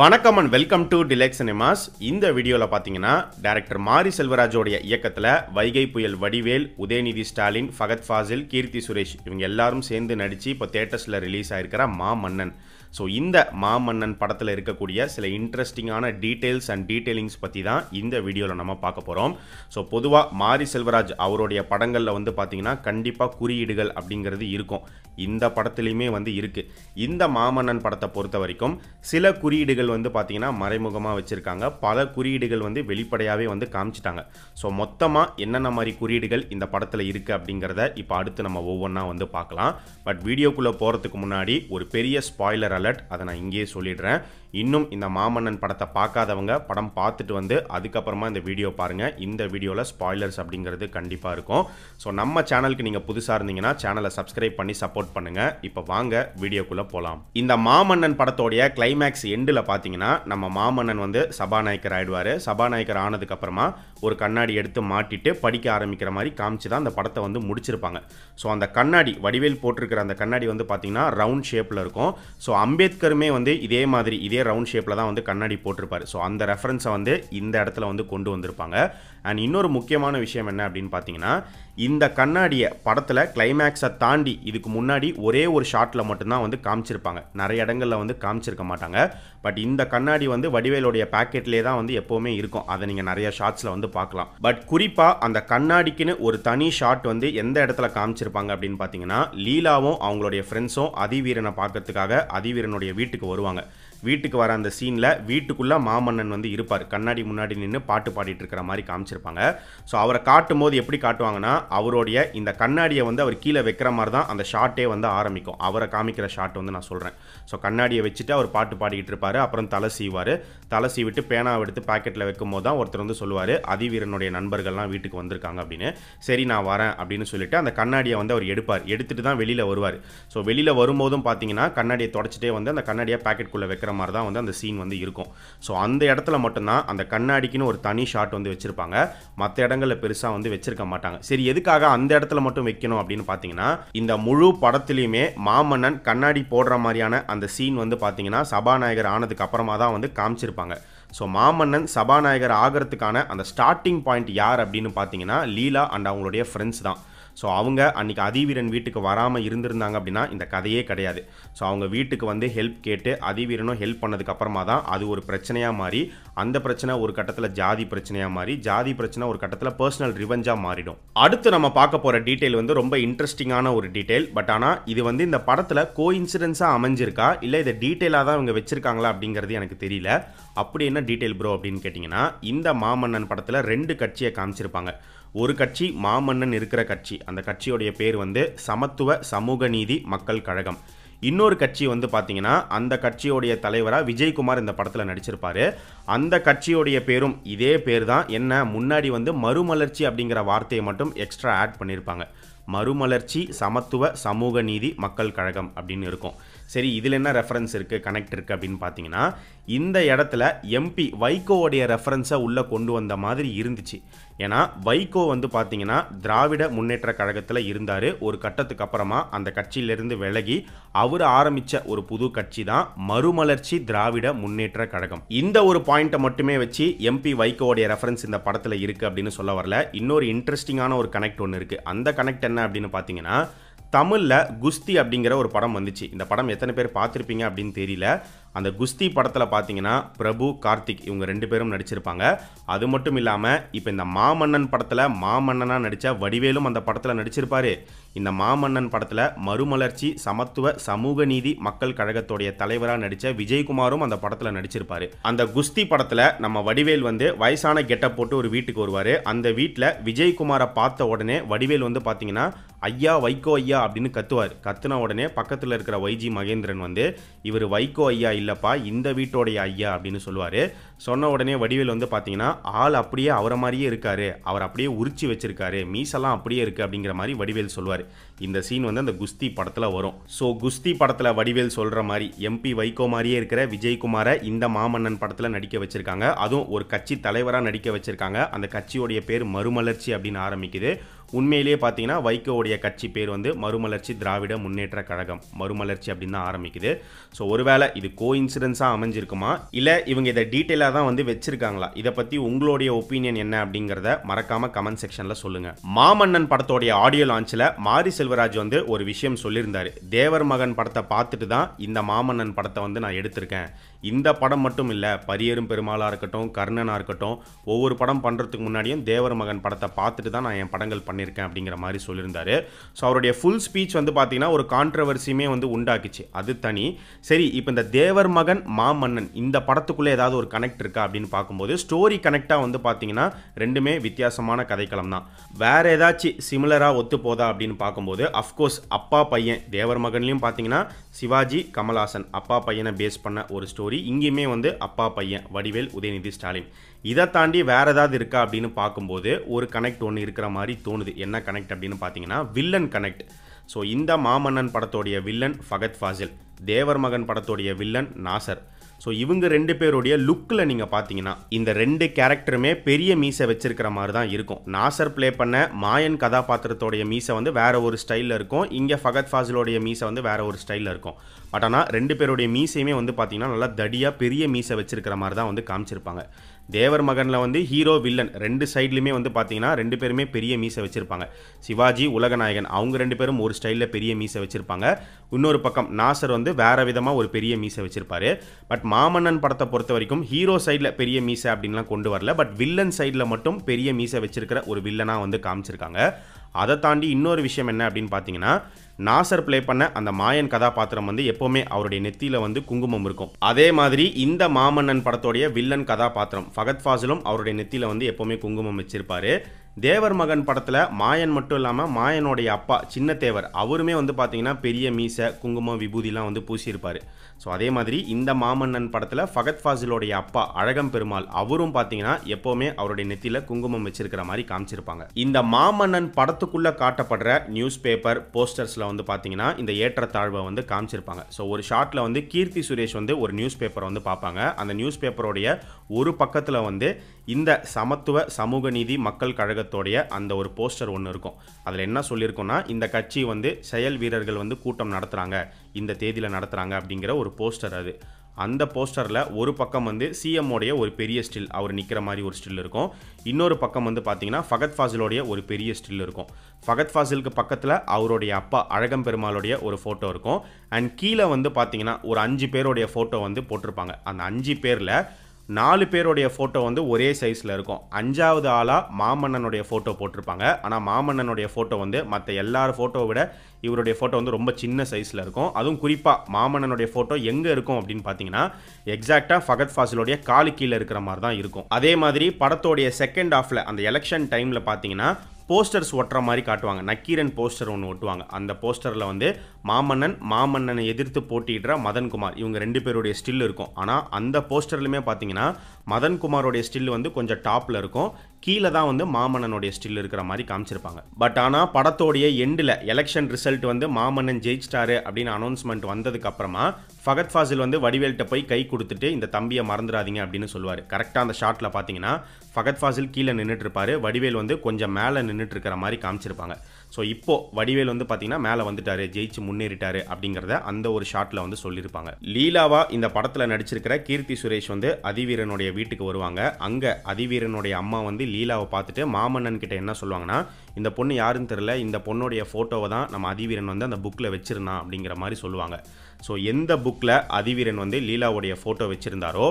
வணக்கம் and welcome to Dilex Cinemas இந்த வீடியோவில் பார்த்தீங்கன்னா டேரக்டர் மாரி செல்வராஜோடைய இயக்கத்தில் வைகை புயல் வடிவேல் உதயநிதி ஸ்டாலின் ஃபகத் ஃபாசில் கீர்த்தி சுரேஷ் இவங்க எல்லாரும் சேர்ந்து நடித்து இப்போ தேட்டர்ஸில் ரிலீஸ் ஆயிருக்கிற மா மன்னன் ஸோ இந்த மாமன்னன் படத்தில் இருக்கக்கூடிய சில இன்ட்ரெஸ்டிங்கான டீட்டெயில்ஸ் அண்ட் டீட்டெயிலிங்ஸ் பற்றி தான் இந்த வீடியோவில் நம்ம பார்க்க போகிறோம் ஸோ பொதுவாக மாரி செல்வராஜ் அவருடைய படங்களில் வந்து பார்த்தீங்கன்னா கண்டிப்பாக குறியீடுகள் அப்படிங்கிறது இருக்கும் இந்த படத்துலையுமே வந்து இருக்குது இந்த மாமன்னன் படத்தை பொறுத்த வரைக்கும் சில குறியீடுகள் வந்து பார்த்திங்கன்னா மறைமுகமாக வச்சுருக்காங்க பல குறியீடுகள் வந்து வெளிப்படையாகவே வந்து காமிச்சிட்டாங்க ஸோ மொத்தமாக என்னென்ன மாதிரி குறியீடுகள் இந்த படத்தில் இருக்குது அப்படிங்கிறத இப்போ அடுத்து நம்ம ஒவ்வொன்றா வந்து பார்க்கலாம் பட் வீடியோக்குள்ளே போகிறதுக்கு முன்னாடி ஒரு பெரிய ஸ்பாய்லர் அலர்ட் அதை நான் இங்கேயே சொல்லிடுறேன் இன்னும் இந்த மாமன்னன் படத்தை பார்க்காதவங்க படம் பார்த்துட்டு வந்து அதுக்கப்புறமா இந்த வீடியோ பாருங்கள் இந்த வீடியோவில் ஸ்பாய்லர்ஸ் அப்படிங்கிறது கண்டிப்பாக இருக்கும் ஸோ நம்ம சேனலுக்கு நீங்கள் புதுசாக இருந்தீங்கன்னா சேனலை சப்ஸ்கிரைப் பண்ணி சப்போர்ட் பண்ணுங்கள் இப்போ வாங்க வீடியோக்குள்ளே போகலாம் இந்த மாமன்னன் படத்தோடைய கிளைமேக்ஸ் எண்டில் பார்த்தீங்கன்னா நம்ம மாமன்னன் வந்து சபாநாயகர் ஆயிடுவார் சபாநாயகர் ஆனதுக்கப்புறமா ஒரு கண்ணாடி எடுத்து மாட்டிட்டு படிக்க ஆரம்பிக்கிற மாதிரி காமிச்சு தான் அந்த படத்தை வந்து முடிச்சிருப்பாங்க ஸோ அந்த கண்ணாடி வடிவேல் போட்டிருக்கிற அந்த கண்ணாடி வந்து பார்த்தீங்கன்னா ரவுண்ட் ஷேப்பில் இருக்கும் ஸோ அம்பேத்கருமே வந்து இதே மாதிரி இதே ரவுண்ட் ஷேப்பில் தான் வந்து கண்ணாடி போட்டிருப்பார் ஸோ அந்த ரெஃபரன்ஸை வந்து இந்த இடத்துல வந்து கொண்டு வந்திருப்பாங்க அண்ட் இன்னொரு முக்கியமான விஷயம் என்ன அப்படின்னு பார்த்தீங்கன்னா இந்த கண்ணாடியை படத்தில் கிளைமேக்ஸை தாண்டி இதுக்கு முன்னாடி ஒரே ஒரு ஷாட்டில் மட்டும்தான் வந்து காமிச்சிருப்பாங்க நிறைய இடங்களில் வந்து காமிச்சிருக்க மாட்டாங்க பட் இந்த கண்ணாடி வந்து வடிவேலுடைய பேக்கெட்லேயே தான் வந்து எப்போவுமே இருக்கும் அதை நீங்கள் நிறைய ஷாட்ஸில் வந்து பார்க்கலாம் பட் குறிப்பாக அந்த கண்ணாடிக்குன்னு ஒரு தனி ஷாட் வந்து எந்த இடத்துல காமிச்சிருப்பாங்க அப்படின்னு பார்த்தீங்கன்னா லீலாவும் அவங்களுடைய ஃப்ரெண்ட்ஸும் அதிவீரனை பார்க்கறதுக்காக அதிவீரனுடைய வீட்டுக்கு வருவாங்க வீட்டுக்கு வீட்டுக்கு வர அந்த சீனில் வீட்டுக்குள்ளே மாமன்னன் வந்து இருப்பார் கண்ணாடி முன்னாடி நின்று பாட்டு பாடிட்டு இருக்கிற மாதிரி காமிச்சிருப்பாங்க ஸோ அவரை காட்டும் போது எப்படி காட்டுவாங்கன்னா அவருடைய இந்த கண்ணாடியை வந்து அவர் கீழே வைக்கிற மாதிரி தான் அந்த ஷாட்டே வந்து ஆரம்பிக்கும் அவரை காமிக்கிற ஷாட் வந்து நான் சொல்கிறேன் ஸோ கண்ணாடியை வச்சுட்டு அவர் பாட்டு பாடிக்கிட்டு இருப்பார் அப்புறம் தலை செய்வார் தலசி விட்டு பேனாவை எடுத்து பாக்கெட்டில் வைக்கும் போது தான் ஒருத்தர் வந்து சொல்லுவார் அதிவீரனுடைய நண்பர்கள்லாம் வீட்டுக்கு வந்திருக்காங்க அப்படின்னு சரி நான் வரேன் அப்படின்னு சொல்லிட்டு அந்த கண்ணாடியை வந்து அவர் எடுப்பார் எடுத்துகிட்டு தான் வெளியில் வருவார் ஸோ வெளியில் வரும்போதும் பார்த்தீங்கன்னா கண்ணாடியை தொடச்சிட்டே வந்து அந்த கண்ணாடியை பேக்கெட்குள்ளே வைக்கிற மாதிரி தான் வந்து அந்த சீன் வந்து இருக்கும் ஸோ அந்த இடத்துல மட்டும்தான் அந்த கண்ணாடிக்குன்னு ஒரு தனி ஷாட் வந்து வச்சுருப்பாங்க மற்ற இடங்களில் பெருசாக வந்து வச்சுருக்க மாட்டாங்க சரி எதுக்காக அந்த இடத்துல மட்டும் வைக்கணும் அப்படின்னு பார்த்தீங்கன்னா இந்த முழு படத்துலையுமே மாமன்னன் கண்ணாடி போடுற மாதிரியான அந்த சீன் வந்து பார்த்தீங்கன்னா சபாநாயகர் ஆனதுக்கு அப்புறமா தான் வந்து காமிச்சிருப்பாங்க இருப்பாங்க ஸோ மாமன்னன் சபாநாயகர் ஆகிறதுக்கான அந்த ஸ்டார்டிங் பாயிண்ட் யார் அப்படின்னு பார்த்தீங்கன்னா லீலா அண்ட் அவங்களுடைய ஃப்ரெண்ட்ஸ் தான் ஸோ அவங்க அன்றைக்கி அதிவீரன் வீட்டுக்கு வராமல் இருந்திருந்தாங்க அப்படின்னா இந்த கதையே கிடையாது ஸோ அவங்க வீட்டுக்கு வந்து ஹெல்ப் கேட்டு அதிவீரனும் ஹெல்ப் பண்ணதுக்கப்புறமா தான் அது ஒரு பிரச்சனையாக மாறி அந்த பிரச்சனை ஒரு கட்டத்தில் ஜாதி பிரச்சனையாக மாறி ஜாதி பிரச்சனை ஒரு கட்டத்தில் பர்சனல் ரிவெஞ்சாக மாறிடும் அடுத்து நம்ம பார்க்க போகிற டீட்டெயில் வந்து ரொம்ப இன்ட்ரெஸ்டிங்கான ஒரு டீட்டெயில் பட் ஆனால் இது வந்து இந்த படத்தில் கோ இன்சிடென்ஸாக அமைஞ்சிருக்கா இல்லை இதை டீட்டெயிலாக தான் இவங்க வச்சிருக்காங்களா அப்படிங்கிறது எனக்கு தெரியல அப்படி என்ன டீட்டெயில் ப்ரோ அப்படின்னு கேட்டிங்கன்னா இந்த மாமன்னன் படத்தில் ரெண்டு கட்சியை காமிச்சிருப்பாங்க ஒரு கட்சி மாமன்னன் இருக்கிற கட்சி அந்த கட்சியோடைய பேர் வந்து சமத்துவ சமூக நீதி மக்கள் கழகம் இன்னொரு கட்சி வந்து பார்த்தீங்கன்னா அந்த கட்சியுடைய தலைவராக விஜயகுமார் இந்த படத்தில் நடிச்சிருப்பார் அந்த கட்சியுடைய பேரும் இதே பேர் தான் என்ன முன்னாடி வந்து மறுமலர்ச்சி அப்படிங்கிற வார்த்தையை மட்டும் எக்ஸ்ட்ரா ஆட் பண்ணியிருப்பாங்க மறுமலர்ச்சி சமத்துவ சமூக நீதி மக்கள் கழகம் அப்படின்னு இருக்கும் சரி இதில் என்ன ரெஃபரன்ஸ் இருக்குது கனெக்ட் இருக்குது அப்படின்னு பார்த்தீங்கன்னா இந்த இடத்துல எம்பி வைகோவுடைய ரெஃபரன்ஸை உள்ளே கொண்டு வந்த மாதிரி இருந்துச்சு ஏன்னா வைகோ வந்து பார்த்தீங்கன்னா திராவிட முன்னேற்ற கழகத்தில் இருந்தார் ஒரு கட்டத்துக்கு அப்புறமா அந்த கட்சியிலிருந்து விலகி அவர் ஆரம்பித்த ஒரு புது கட்சி தான் மறுமலர்ச்சி திராவிட முன்னேற்ற கழகம் இந்த ஒரு பாயிண்ட்டை மட்டுமே வச்சு எம்பி வைகோவுடைய ரெஃபரன்ஸ் இந்த படத்தில் இருக்குது அப்படின்னு சொல்ல வரல இன்னொரு இன்ட்ரெஸ்டிங்கான ஒரு கனெக்ட் ஒன்று இருக்குது அந்த கனெக்ட் என்ன அப்படின்னு பார்த்தீங்கன்னா தமிழில் குஸ்தி அப்படிங்கிற ஒரு படம் வந்துச்சு இந்த படம் எத்தனை பேர் பார்த்துருப்பீங்க அப்படின்னு தெரியல அந்த குஸ்தி படத்தில் பார்த்தீங்கன்னா பிரபு கார்த்திக் இவங்க ரெண்டு பேரும் நடிச்சிருப்பாங்க அது மட்டும் இல்லாமல் இப்போ இந்த மாமன்னன் படத்தில் மாமன்னனாக நடித்த வடிவேலும் அந்த படத்தில் நடிச்சிருப்பார் இந்த மாமன்னன் படத்தில் மறுமலர்ச்சி சமத்துவ சமூக நீதி மக்கள் கழகத்துடைய தலைவராக நடித்த விஜயகுமாரும் அந்த படத்தில் நடிச்சிருப்பார் அந்த குஸ்தி படத்தில் நம்ம வடிவேல் வந்து வயசான கெட்டப் போட்டு ஒரு வீட்டுக்கு வருவார் அந்த வீட்டில் விஜயகுமாரை பார்த்த உடனே வடிவேல் வந்து பார்த்தீங்கன்னா ஐயா வைகோ ஐயா அப்படின்னு கத்துவார் கத்துன உடனே பக்கத்தில் இருக்கிற வைஜி மகேந்திரன் வந்து இவர் வைகோ ஐயா இல்லைப்பா இந்த வீட்டோடைய ஐயா அப்படின்னு சொல்லுவார் சொன்ன உடனே வடிவேல் வந்து பார்த்தீங்கன்னா ஆள் அப்படியே அவரை மாதிரியே இருக்காரு அவர் அப்படியே உரிச்சு வச்சிருக்காரு மீசெல்லாம் அப்படியே இருக்குது அப்படிங்கிற மாதிரி வடிவேல் சொல்லுவார் இந்த சீன் வந்து அந்த குஸ்தி படத்தில் வரும் ஸோ குஸ்தி படத்தில் வடிவேல் சொல்கிற மாதிரி எம்பி வைகோ மாதிரியே இருக்கிற விஜய்குமாரை இந்த மாமன்னன் படத்தில் நடிக்க வச்சுருக்காங்க அதுவும் ஒரு கட்சி தலைவராக நடிக்க வச்சுருக்காங்க அந்த கட்சியோடைய பேர் மறுமலர்ச்சி அப்படின்னு ஆரம்பிக்குது உண்மையிலேயே பார்த்தீங்கன்னா வைகோவுடைய கட்சி பேர் வந்து மறுமலர்ச்சி திராவிட முன்னேற்ற கழகம் மறுமலர்ச்சி அப்படின்னு தான் ஆரம்பிக்குது ஸோ ஒருவேளை இது கோ இன்சூரன்ஸாக அமைஞ்சிருக்குமா இல்லை இவங்க இதை டீட்டெயிலாக தான் வந்து வச்சிருக்காங்களா இதை பற்றி உங்களுடைய ஒப்பீனியன் என்ன அப்படிங்கிறத மறக்காமல் கமெண்ட் செக்ஷனில் சொல்லுங்கள் மாமன்னன் படத்தோடைய ஆடியோ லான்ச்சில் மாரி செல்வராஜ் வந்து ஒரு விஷயம் சொல்லியிருந்தார் தேவர் மகன் படத்தை பார்த்துட்டு தான் இந்த மாமன்னன் படத்தை வந்து நான் எடுத்திருக்கேன் இந்த படம் மட்டும் இல்லை பரியரும் பெருமாளாக இருக்கட்டும் கர்ணனாக இருக்கட்டும் ஒவ்வொரு படம் பண்ணுறதுக்கு முன்னாடியும் தேவர் மகன் படத்தை பார்த்துட்டு தான் நான் என் படங்கள் பண்ணியிருக்கேன் அப்படிங்கிற மாதிரி சொல்லியிருந்தார் ஸோ அவருடைய ஃபுல் ஸ்பீச் வந்து பார்த்தீங்கன்னா ஒரு கான்ட்ரவர்சியுமே வந்து உண்டாக்குச்சு அது தனி சரி இப்போ இந்த தேவர் மகன் மாமன்னன் இந்த படத்துக்குள்ளே ஏதாவது ஒரு கனெக்ட் இருக்கா அப்படின்னு பார்க்கும்போது ஸ்டோரி கனெக்டாக வந்து பார்த்திங்கன்னா ரெண்டுமே வித்தியாசமான கதைக்களம் தான் வேறு ஏதாச்சும் சிமிலராக ஒத்து போதா அப்படின்னு பார்க்கும்போது அஃப்கோர்ஸ் அப்பா பையன் தேவர் மகன்லேயும் பார்த்தீங்கன்னா சிவாஜி கமல்ஹாசன் அப்பா பையனை பேஸ் பண்ண ஒரு ஸ்டோரி ஸ்டோரி இங்கேயுமே வந்து அப்பா பையன் வடிவேல் உதயநிதி ஸ்டாலின் இதை தாண்டி வேறு ஏதாவது இருக்கா அப்படின்னு பார்க்கும்போது ஒரு கனெக்ட் ஒன்று இருக்கிற மாதிரி தோணுது என்ன கனெக்ட் அப்படின்னு பார்த்தீங்கன்னா வில்லன் கனெக்ட் ஸோ இந்த மாமன்னன் படத்தோடைய வில்லன் ஃபகத் ஃபாசில் தேவர் மகன் படத்தோடைய வில்லன் நாசர் ஸோ இவங்க ரெண்டு பேருடைய லுக்கில் நீங்கள் பார்த்தீங்கன்னா இந்த ரெண்டு கேரக்டருமே பெரிய மீசை வச்சிருக்கிற மாதிரி தான் இருக்கும் நாசர் ப்ளே பண்ண மாயன் கதாபாத்திரத்தோடைய மீசை வந்து வேற ஒரு ஸ்டைலில் இருக்கும் இங்கே ஃபகத் ஃபாசிலோடைய மீசை வந்து வேற ஒரு ஸ்டைலில் இருக்கும் பட் ஆனால் ரெண்டு பேருடைய மீசையுமே வந்து பார்த்தீங்கன்னா நல்லா தடியாக பெரிய மீசை வச்சிருக்கிற மாதிரி தான் வந்து காமிச்சிருப்பாங்க தேவர் மகனில் வந்து ஹீரோ வில்லன் ரெண்டு சைட்லையுமே வந்து பார்த்தீங்கன்னா ரெண்டு பேருமே பெரிய மீசை வச்சுருப்பாங்க சிவாஜி உலகநாயகன் அவங்க ரெண்டு பேரும் ஒரு ஸ்டைலில் பெரிய மீசை வச்சுருப்பாங்க இன்னொரு பக்கம் நாசர் வந்து வேறு விதமாக ஒரு பெரிய மீசை வச்சுருப்பாரு பட் மாமன்னன் படத்தை பொறுத்த வரைக்கும் ஹீரோ சைடில் பெரிய மீசை அப்படின்லாம் கொண்டு வரல பட் வில்லன் சைடில் மட்டும் பெரிய மீசை வச்சுருக்கிற ஒரு வில்லனாக வந்து காமிச்சிருக்காங்க அதை தாண்டி இன்னொரு விஷயம் என்ன அப்படின்னு பார்த்தீங்கன்னா நாசர் பிளே பண்ண அந்த மாயன் கதாபாத்திரம் வந்து எப்போவுமே அவருடைய நெத்தியில் வந்து குங்குமம் இருக்கும் அதே மாதிரி இந்த மாமன்னன் படத்தோடைய வில்லன் கதாபாத்திரம் ஃபகத் ஃபாசிலும் அவருடைய நெத்தியில் வந்து எப்போவுமே குங்குமம் வச்சிருப்பாரு தேவர் மகன் படத்தில் மாயன் மட்டும் இல்லாமல் மாயனுடைய அப்பா சின்ன தேவர் அவருமே வந்து பார்த்தீங்கன்னா பெரிய மீசை குங்குமம் விபூதிலாம் வந்து பூசியிருப்பார் ஸோ அதே மாதிரி இந்த மாமன்னன் படத்தில் ஃபகத் ஃபாசிலோடைய அப்பா அழகம் பெருமாள் அவரும் பார்த்தீங்கன்னா எப்போவுமே அவருடைய நெத்தியில் குங்குமம் வச்சிருக்கிற மாதிரி காமிச்சிருப்பாங்க இந்த மாமன்னன் படத்துக்குள்ளே காட்டப்படுற நியூஸ் பேப்பர் போஸ்டர்ஸில் வந்து பார்த்தீங்கன்னா இந்த ஏற்றத்தாழ்வை வந்து காமிச்சிருப்பாங்க ஸோ ஒரு ஷார்ட்டில் வந்து கீர்த்தி சுரேஷ் வந்து ஒரு நியூஸ் பேப்பரை வந்து பார்ப்பாங்க அந்த நியூஸ் பேப்பருடைய ஒரு பக்கத்தில் வந்து இந்த சமத்துவ சமூக நீதி மக்கள் கழகத்தோடைய அந்த ஒரு போஸ்டர் ஒன்று இருக்கும் அதில் என்ன சொல்லியிருக்கோம்னா இந்த கட்சி வந்து செயல் வீரர்கள் வந்து கூட்டம் நடத்துகிறாங்க இந்த தேதியில் நடத்துகிறாங்க அப்படிங்கிற ஒரு போஸ்டர் அது அந்த போஸ்டரில் ஒரு பக்கம் வந்து சிஎம்மோடைய ஒரு பெரிய ஸ்டில் அவர் நிற்கிற மாதிரி ஒரு ஸ்டில் இருக்கும் இன்னொரு பக்கம் வந்து பார்த்தீங்கன்னா ஃபகத் ஃபாசிலோடைய ஒரு பெரிய ஸ்டில் இருக்கும் ஃபகத் ஃபாசிலுக்கு பக்கத்தில் அவருடைய அப்பா அழகம் பெருமாளுடைய ஒரு ஃபோட்டோ இருக்கும் அண்ட் கீழே வந்து பார்த்தீங்கன்னா ஒரு அஞ்சு பேருடைய ஃபோட்டோ வந்து போட்டிருப்பாங்க அந்த அஞ்சு பேரில் நாலு பேருடைய ஃபோட்டோ வந்து ஒரே சைஸில் இருக்கும் அஞ்சாவது ஆளாக மாமன்னனுடைய ஃபோட்டோ போட்டிருப்பாங்க ஆனால் மாமன்னனுடைய ஃபோட்டோ வந்து மற்ற எல்லார் ஃபோட்டோவை விட இவருடைய ஃபோட்டோ வந்து ரொம்ப சின்ன சைஸில் இருக்கும் அதுவும் குறிப்பாக மாமன்னனுடைய ஃபோட்டோ எங்கே இருக்கும் அப்படின்னு பார்த்தீங்கன்னா எக்ஸாக்டாக ஃபகத் ஃபாசிலோடைய காலு கீழே இருக்கிற மாதிரி தான் இருக்கும் அதே மாதிரி படத்தோடைய செகண்ட் ஆஃபில் அந்த எலெக்ஷன் டைமில் பார்த்தீங்கன்னா போஸ்டர்ஸ் ஒட்டுற மாதிரி காட்டுவாங்க நக்கீரன் போஸ்டர் ஒன்று ஒட்டுவாங்க அந்த போஸ்டரில் வந்து மாமன்னன் மாமன்னனை எதிர்த்து போட்டிடுற மதன்குமார் இவங்க ரெண்டு பேருடைய ஸ்டில் இருக்கும் ஆனால் அந்த போஸ்டர்லையுமே பார்த்தீங்கன்னா மதன்குமாரோடைய ஸ்டில் வந்து கொஞ்சம் டாப்பில் இருக்கும் கீழே தான் வந்து மாமன்னனுடைய ஸ்டில் இருக்கிற மாதிரி காமிச்சிருப்பாங்க பட் ஆனால் படத்தோடைய எண்டில் எலெக்ஷன் ரிசல்ட் வந்து மாமன்னன் ஜெயிச்சிட்டாரு அப்படின்னு அனௌன்ஸ்மெண்ட் வந்ததுக்கப்புறமா ஃபகத் ஃபாசில் வந்து வடிவேல்கிட்ட போய் கை கொடுத்துட்டு இந்த தம்பியை மறந்துடாதீங்க அப்படின்னு சொல்லுவார் கரெக்டாக அந்த ஷாட்டில் பார்த்தீங்கன்னா ஃபகத் ஃபாசில் கீழே நின்றுட்டு இருப்பாரு வடிவேல் வந்து கொஞ்சம் மேலே நின்றுட்டு இருக்கிற மாதிரி காமிச்சிருப்பாங்க ஸோ இப்போது வடிவேல் வந்து பார்த்தீங்கன்னா மேலே வந்துட்டார் ஜெயிச்சு முன்னேறிட்டாரு அப்படிங்கிறத அந்த ஒரு ஷாட்டில் வந்து சொல்லியிருப்பாங்க லீலாவா இந்த படத்தில் நடிச்சிருக்கிற கீர்த்தி சுரேஷ் வந்து அதிவீரனுடைய வீட்டுக்கு வருவாங்க அங்கே அதிவீரனுடைய அம்மா வந்து லீலாவை பார்த்துட்டு மாமன்னன் கிட்ட என்ன சொல்லுவாங்கன்னா இந்த பொண்ணு யாருன்னு தெரில இந்த பொண்ணுடைய ஃபோட்டோவை தான் நம்ம அதிவீரன் வந்து அந்த புக்கில் வச்சிருந்தான் அப்படிங்கிற மாதிரி சொல்லுவாங்க ஸோ எந்த புக்கில் அதிவீரன் வந்து லீலாவுடைய ஃபோட்டோ வச்சுருந்தாரோ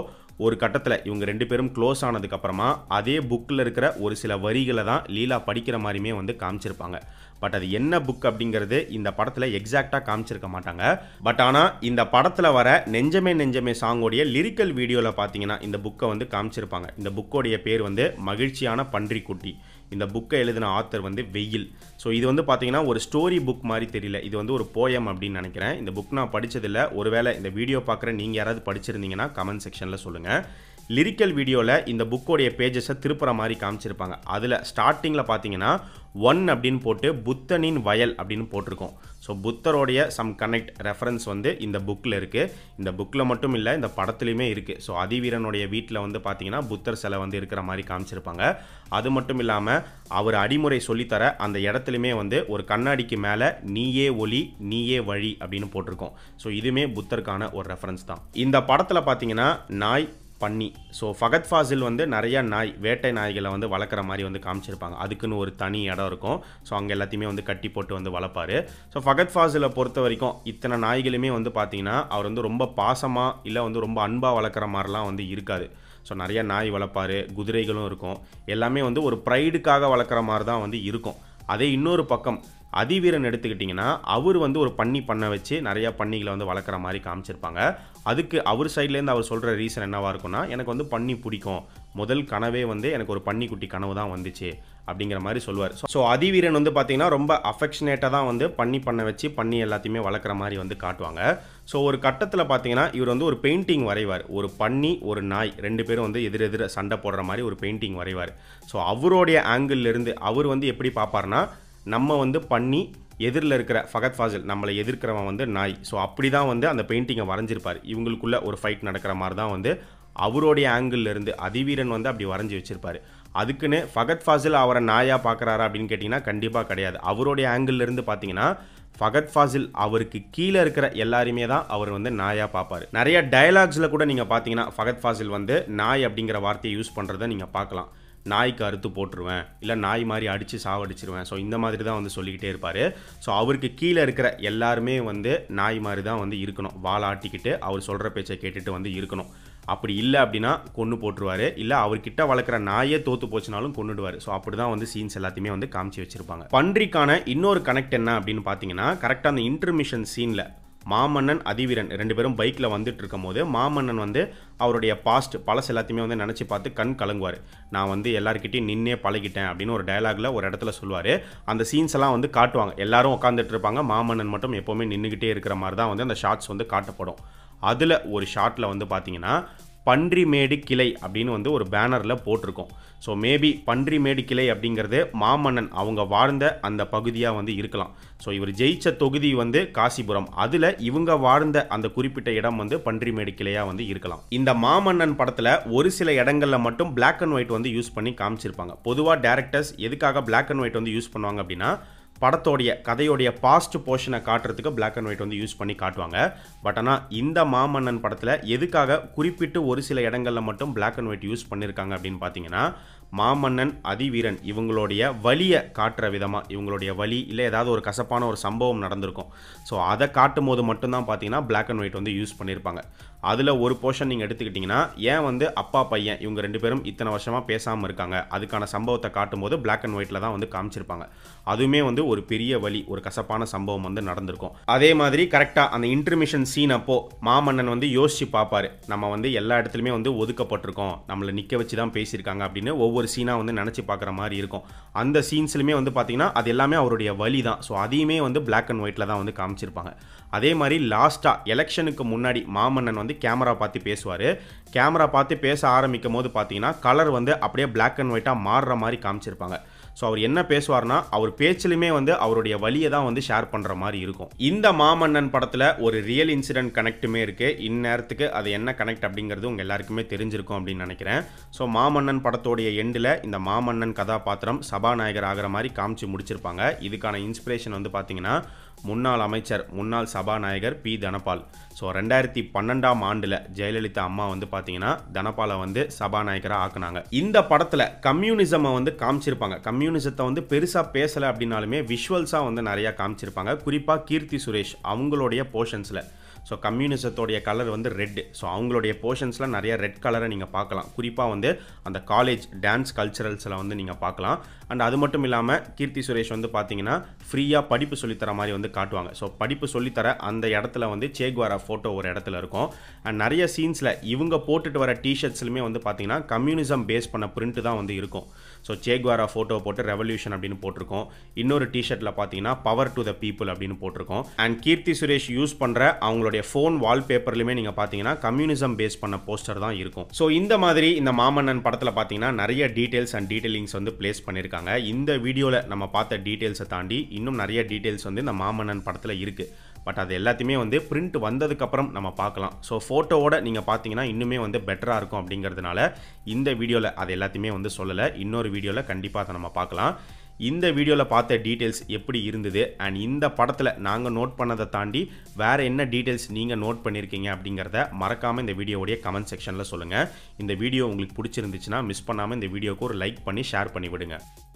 ஒரு கட்டத்தில் இவங்க ரெண்டு பேரும் க்ளோஸ் ஆனதுக்கப்புறமா அதே புக்கில் இருக்கிற ஒரு சில வரிகளை தான் லீலா படிக்கிற மாதிரியுமே வந்து காமிச்சிருப்பாங்க பட் அது என்ன புக் அப்படிங்கிறது இந்த படத்தில் எக்ஸாக்டாக காமிச்சிருக்க மாட்டாங்க பட் ஆனால் இந்த படத்தில் வர நெஞ்சமே நெஞ்சமே சாங்கோடைய லிரிக்கல் வீடியோவில் பார்த்தீங்கன்னா இந்த புக்கை வந்து காமிச்சிருப்பாங்க இந்த புக்கோடைய பேர் வந்து மகிழ்ச்சியான பன்றிக்குட்டி இந்த புக்கை எழுதின ஆத்தர் வந்து வெயில் ஸோ இது வந்து பார்த்தீங்கன்னா ஒரு ஸ்டோரி புக் மாதிரி தெரியல இது வந்து ஒரு போயம் அப்படின்னு நினைக்கிறேன் இந்த புக் நான் படித்ததில்லை ஒருவேளை இந்த வீடியோ பார்க்குற நீங்கள் யாராவது படிச்சிருந்தீங்கன்னா கமெண்ட் செக்ஷனில் சொல்லுங்கள் லிரிக்கல் வீடியோவில் இந்த புக்கோடைய பேஜஸை திருப்புற மாதிரி காமிச்சிருப்பாங்க அதில் ஸ்டார்டிங்கில் பார்த்தீங்கன்னா ஒன் அப்படின்னு போட்டு புத்தனின் வயல் அப்படின்னு போட்டிருக்கோம் ஸோ புத்தரோடைய சம் கனெக்ட் ரெஃபரன்ஸ் வந்து இந்த புக்கில் இருக்குது இந்த புக்கில் மட்டும் இல்லை இந்த படத்துலையுமே இருக்குது ஸோ அதிவீரனுடைய வீட்டில் வந்து பார்த்தீங்கன்னா புத்தர் சிலை வந்து இருக்கிற மாதிரி காமிச்சிருப்பாங்க அது மட்டும் இல்லாமல் அவர் அடிமுறை சொல்லித்தர அந்த இடத்துலையுமே வந்து ஒரு கண்ணாடிக்கு மேலே நீயே ஒளி நீயே வழி அப்படின்னு போட்டிருக்கோம் ஸோ இதுவுமே புத்தருக்கான ஒரு ரெஃபரன்ஸ் தான் இந்த படத்தில் பார்த்தீங்கன்னா நாய் பண்ணி ஸோ ஃபகத் ஃபாசில் வந்து நிறையா நாய் வேட்டை நாய்களை வந்து வளர்க்குற மாதிரி வந்து காமிச்சிருப்பாங்க அதுக்குன்னு ஒரு தனி இடம் இருக்கும் ஸோ அங்கே எல்லாத்தையுமே வந்து கட்டி போட்டு வந்து வளர்ப்பார் ஸோ ஃபகத் ஃபாசிலை பொறுத்த வரைக்கும் இத்தனை நாய்களுமே வந்து பார்த்திங்கன்னா அவர் வந்து ரொம்ப பாசமாக இல்லை வந்து ரொம்ப அன்பாக வளர்க்குற மாதிரிலாம் வந்து இருக்காது ஸோ நிறையா நாய் வளர்ப்பார் குதிரைகளும் இருக்கும் எல்லாமே வந்து ஒரு ப்ரைடுக்காக வளர்க்குற மாதிரி தான் வந்து இருக்கும் அதே இன்னொரு பக்கம் அதிவீரன் எடுத்துக்கிட்டிங்கன்னா அவர் வந்து ஒரு பண்ணி பண்ண வச்சு நிறையா பண்ணிகளை வந்து வளர்க்குற மாதிரி காமிச்சிருப்பாங்க அதுக்கு அவர் சைட்லேருந்து அவர் சொல்கிற ரீசன் என்னவாக இருக்கும்னா எனக்கு வந்து பண்ணி பிடிக்கும் முதல் கனவே வந்து எனக்கு ஒரு பன்னிக்குட்டி கனவு தான் வந்துச்சு அப்படிங்கிற மாதிரி சொல்லுவார் ஸோ அதிவீரன் வந்து பார்த்தீங்கன்னா ரொம்ப அஃபெக்ஷனேட்டாக தான் வந்து பண்ணி பண்ண வச்சு பண்ணி எல்லாத்தையுமே வளர்க்குற மாதிரி வந்து காட்டுவாங்க ஸோ ஒரு கட்டத்தில் பார்த்தீங்கன்னா இவர் வந்து ஒரு பெயிண்டிங் வரைவார் ஒரு பண்ணி ஒரு நாய் ரெண்டு பேரும் வந்து எதிரெதிர சண்டை போடுற மாதிரி ஒரு பெயிண்டிங் வரைவார் ஸோ அவருடைய ஆங்கிள்லேருந்து அவர் வந்து எப்படி பார்ப்பார்னா நம்ம வந்து பண்ணி எதிரில் இருக்கிற ஃபகத் ஃபாசில் நம்மளை எதிர்க்கிறவன் வந்து நாய் ஸோ அப்படி தான் வந்து அந்த பெயிண்டிங்கை வரைஞ்சிருப்பார் இவங்களுக்குள்ளே ஒரு ஃபைட் நடக்கிற மாதிரி தான் வந்து அவருடைய ஆங்கிள்லேருந்து அதிவீரன் வந்து அப்படி வரைஞ்சி வச்சுருப்பார் அதுக்குன்னு ஃபகத் ஃபாசில் அவரை நாயாக பார்க்குறாரா அப்படின்னு கேட்டிங்கன்னா கண்டிப்பாக கிடையாது அவருடைய ஆங்கிள்லேருந்து பார்த்தீங்கன்னா ஃபகத் ஃபாசில் அவருக்கு கீழே இருக்கிற எல்லாருமே தான் அவர் வந்து நாயாக பார்ப்பார் நிறைய டயலாக்ஸில் கூட நீங்கள் பார்த்தீங்கன்னா ஃபகத் ஃபாசில் வந்து நாய் அப்படிங்கிற வார்த்தையை யூஸ் பண்ணுறதை நீங்கள் பார்க்கலாம் நாய்க்கு அறுத்து போட்டுருவேன் இல்லை நாய் மாதிரி அடித்து சாவடிச்சிருவேன் ஸோ இந்த மாதிரி தான் வந்து சொல்லிக்கிட்டே இருப்பார் ஸோ அவருக்கு கீழே இருக்கிற எல்லாருமே வந்து நாய் மாதிரி தான் வந்து இருக்கணும் வாழாட்டிக்கிட்டு அவர் சொல்கிற பேச்சை கேட்டுட்டு வந்து இருக்கணும் அப்படி இல்லை அப்படின்னா கொண்டு போட்டுருவார் இல்லை அவர்கிட்ட வளர்க்குற நாயே தோத்து போச்சுனாலும் கொண்டுடுவார் ஸோ அப்படி தான் வந்து சீன்ஸ் எல்லாத்தையுமே வந்து காமிச்சு வச்சுருப்பாங்க பன்றிக்கான இன்னொரு கனெக்ட் என்ன அப்படின்னு பார்த்தீங்கன்னா கரெக்டாக அந்த இன்டர்மிஷன் சீனில் மாமன்னன் அதிவீரன் ரெண்டு பேரும் பைக்கில் வந்துட்டு இருக்கும் போது மாமன்னன் வந்து அவருடைய பாஸ்ட் பழசு எல்லாத்தையுமே வந்து நினச்சி பார்த்து கண் கலங்குவார் நான் வந்து எல்லாருக்கிட்டையும் நின்னே பழகிட்டேன் அப்படின்னு ஒரு டயலாகில் ஒரு இடத்துல சொல்லுவார் அந்த சீன்ஸ் எல்லாம் வந்து காட்டுவாங்க எல்லாரும் உட்காந்துட்டு இருப்பாங்க மாமன்னன் மட்டும் எப்போவுமே நின்றுக்கிட்டே இருக்கிற மாதிரி தான் வந்து அந்த ஷார்ட்ஸ் வந்து காட்டப்படும் அதில் ஒரு ஷார்ட்டில் வந்து பார்த்தீங்கன்னா பன்றிமேடு கிளை அப்படின்னு வந்து ஒரு பேனரில் போட்டிருக்கோம் ஸோ மேபி பன்றிமேடு கிளை அப்படிங்கிறது மாமன்னன் அவங்க வாழ்ந்த அந்த பகுதியாக வந்து இருக்கலாம் ஸோ இவர் ஜெயிச்ச தொகுதி வந்து காசிபுரம் அதில் இவங்க வாழ்ந்த அந்த குறிப்பிட்ட இடம் வந்து பன்றிமேடு கிளையாக வந்து இருக்கலாம் இந்த மாமன்னன் படத்தில் ஒரு சில இடங்களில் மட்டும் பிளாக் அண்ட் ஒயிட் வந்து யூஸ் பண்ணி காமிச்சிருப்பாங்க பொதுவாக டேரக்டர்ஸ் எதுக்காக பிளாக் அண்ட் ஒயிட் வந்து யூஸ் பண்ணுவாங்க அப்படின்னா படத்தோடைய கதையோடைய பாஸ்ட் போர்ஷனை காட்டுறதுக்கு பிளாக் அண்ட் ஒயிட் வந்து யூஸ் பண்ணி காட்டுவாங்க பட் ஆனால் இந்த மாமன்னன் படத்தில் எதுக்காக குறிப்பிட்டு ஒரு சில இடங்களில் மட்டும் பிளாக் அண்ட் ஒயிட் யூஸ் பண்ணியிருக்காங்க அப்படின்னு பார்த்தீங்கன்னா மாமன்னன் அதிவீரன் இவங்களுடைய வழியை காட்டுற விதமாக இவங்களுடைய வழி இல்லை ஏதாவது ஒரு கசப்பான ஒரு சம்பவம் நடந்திருக்கும் ஸோ அதை காட்டும் போது மட்டும்தான் பார்த்தீங்கன்னா பிளாக் அண்ட் ஒயிட் வந்து யூஸ் பண்ணியிருப்பாங்க அதில் ஒரு போர்ஷன் நீங்கள் எடுத்துக்கிட்டிங்கன்னா ஏன் வந்து அப்பா பையன் இவங்க ரெண்டு பேரும் இத்தனை வருஷமாக பேசாமல் இருக்காங்க அதுக்கான சம்பவத்தை காட்டும்போது பிளாக் அண்ட் ஒயிட்டில் தான் வந்து காமிச்சிருப்பாங்க அதுவுமே வந்து ஒரு பெரிய வழி ஒரு கசப்பான சம்பவம் வந்து நடந்திருக்கும் அதே மாதிரி கரெக்டாக அந்த இன்டர்மிஷன் சீன் அப்போது மாமன்னன் வந்து யோசித்து பார்ப்பார் நம்ம வந்து எல்லா இடத்துலையுமே வந்து ஒதுக்கப்பட்டிருக்கோம் நம்மளை நிற்க வச்சு தான் பேசியிருக்காங்க அப்படின்னு ஒவ்வொரு ஒவ்வொரு சீனாக வந்து நினச்சி பார்க்குற மாதிரி இருக்கும் அந்த சீன்ஸ்லையுமே வந்து பார்த்திங்கன்னா அது எல்லாமே அவருடைய வழி தான் ஸோ அதையுமே வந்து பிளாக் அண்ட் ஒயிட்டில் தான் வந்து காமிச்சிருப்பாங்க அதே மாதிரி லாஸ்ட்டாக எலெக்ஷனுக்கு முன்னாடி மாமன்னன் வந்து கேமரா பார்த்து பேசுவார் கேமரா பார்த்து பேச ஆரம்பிக்கும் போது பார்த்தீங்கன்னா கலர் வந்து அப்படியே பிளாக் அண்ட் ஒயிட்டாக மாறுற மாதிரி காமிச்சிருப்பாங்க ஸோ அவர் என்ன பேசுவார்னா அவர் பேச்சிலுமே வந்து அவருடைய வழியை தான் வந்து ஷேர் பண்ணுற மாதிரி இருக்கும் இந்த மாமன்னன் படத்தில் ஒரு ரியல் இன்சிடென்ட் கனெக்ட்டுமே இருக்குது இந்நேரத்துக்கு அது என்ன கனெக்ட் அப்படிங்கிறது உங்கள் எல்லாருக்குமே தெரிஞ்சிருக்கும் அப்படின்னு நினைக்கிறேன் ஸோ மாமன்னன் படத்தோடைய எண்டில் இந்த மாமன்னன் கதாபாத்திரம் சபாநாயகர் ஆகிற மாதிரி காமிச்சு முடிச்சிருப்பாங்க இதுக்கான இன்ஸ்பிரேஷன் வந்து பார்த்தீங்கன்னா முன்னாள் அமைச்சர் முன்னாள் சபாநாயகர் பி தனபால் ஸோ ரெண்டாயிரத்தி பன்னெண்டாம் ஆண்டில் ஜெயலலிதா அம்மா வந்து பார்த்தீங்கன்னா தனபாலை வந்து சபாநாயகராக ஆக்குனாங்க இந்த படத்தில் கம்யூனிசமை வந்து காமிச்சிருப்பாங்க கம்யூனிசத்தை வந்து பெருசாக பேசலை அப்படின்னாலுமே விஷுவல்ஸாக வந்து நிறையா காமிச்சிருப்பாங்க குறிப்பாக கீர்த்தி சுரேஷ் அவங்களுடைய போர்ஷன்ஸில் ஸோ கம்யூனிசத்தோடைய கலர் வந்து ரெட்டு ஸோ அவங்களுடைய போர்ஷன்ஸில் நிறைய ரெட் கலரை நீங்கள் பார்க்கலாம் குறிப்பாக வந்து அந்த காலேஜ் டான்ஸ் கல்ச்சரல்ஸில் வந்து நீங்கள் பார்க்கலாம் அண்ட் அது மட்டும் இல்லாமல் கீர்த்தி சுரேஷ் வந்து பார்த்தீங்கன்னா ஃப்ரீயாக படிப்பு சொல்லித்தர மாதிரி வந்து காட்டுவாங்க ஸோ படிப்பு சொல்லித்தர அந்த இடத்துல வந்து சேக்வாரா ஃபோட்டோ ஒரு இடத்துல இருக்கும் அண்ட் நிறைய சீன்ஸில் இவங்க போட்டுட்டு வர டிஷர்ட்ஸ்லையுமே வந்து பார்த்திங்கன்னா கம்யூனிசம் பேஸ் பண்ண பிரிண்ட்டு தான் வந்து இருக்கும் ஸோ சேக்வாரா ஃபோட்டோ போட்டு ரெவல்யூஷன் அப்படின்னு போட்டிருக்கோம் இன்னொரு டிஷர்ட்டில் பார்த்தீங்கன்னா பவர் டு த பீப்புள் அப்படின்னு போட்டிருக்கோம் அண்ட் கீர்த்தி சுரேஷ் யூஸ் பண்ணுற அவங்களுடைய ஃபோன் வால்பேப்பர்லையுமே நீங்கள் பார்த்தீங்கன்னா கம்யூனிசம் பேஸ் பண்ண போஸ்டர் தான் இருக்கும் ஸோ இந்த மாதிரி இந்த மாமன்னன் படத்தில் பார்த்தீங்கன்னா நிறைய டீட்டெயில்ஸ் அண்ட் டீட்டெயிலிங்ஸ் வந்து பிளேஸ் பண்ணியிருக்காங்க இந்த வீடியோவில் நம்ம பார்த்த டீட்டெயில்ஸை தாண்டி இன்னும் நிறைய டீட்டெயில்ஸ் வந்து இந்த மாமன்னன் படத்தில் இருக்குது பட் அது எல்லாத்தையுமே வந்து பிரிண்ட் வந்ததுக்கப்புறம் நம்ம பார்க்கலாம் ஸோ ஃபோட்டோவோட நீங்கள் பார்த்தீங்கன்னா இன்னுமே வந்து பெட்டராக இருக்கும் அப்படிங்கிறதுனால இந்த வீடியோவில் அது எல்லாத்தையுமே வந்து சொல்லலை இன்னொரு வீடியோவில் கண்டிப்பாக அதை நம்ம பார்க்கலாம் இந்த வீடியோவில் பார்த்த டீட்டெயில்ஸ் எப்படி இருந்தது அண்ட் இந்த படத்தில் நாங்கள் நோட் பண்ணதை தாண்டி வேறு என்ன டீட்டெயில்ஸ் நீங்கள் நோட் பண்ணியிருக்கீங்க அப்படிங்கிறத மறக்காமல் இந்த வீடியோடைய கமெண்ட் செக்ஷனில் சொல்லுங்கள் இந்த வீடியோ உங்களுக்கு பிடிச்சிருந்துச்சுன்னா மிஸ் பண்ணாமல் இந்த வீடியோவுக்கு ஒரு லைக் பண்ணி ஷேர் பண்ணி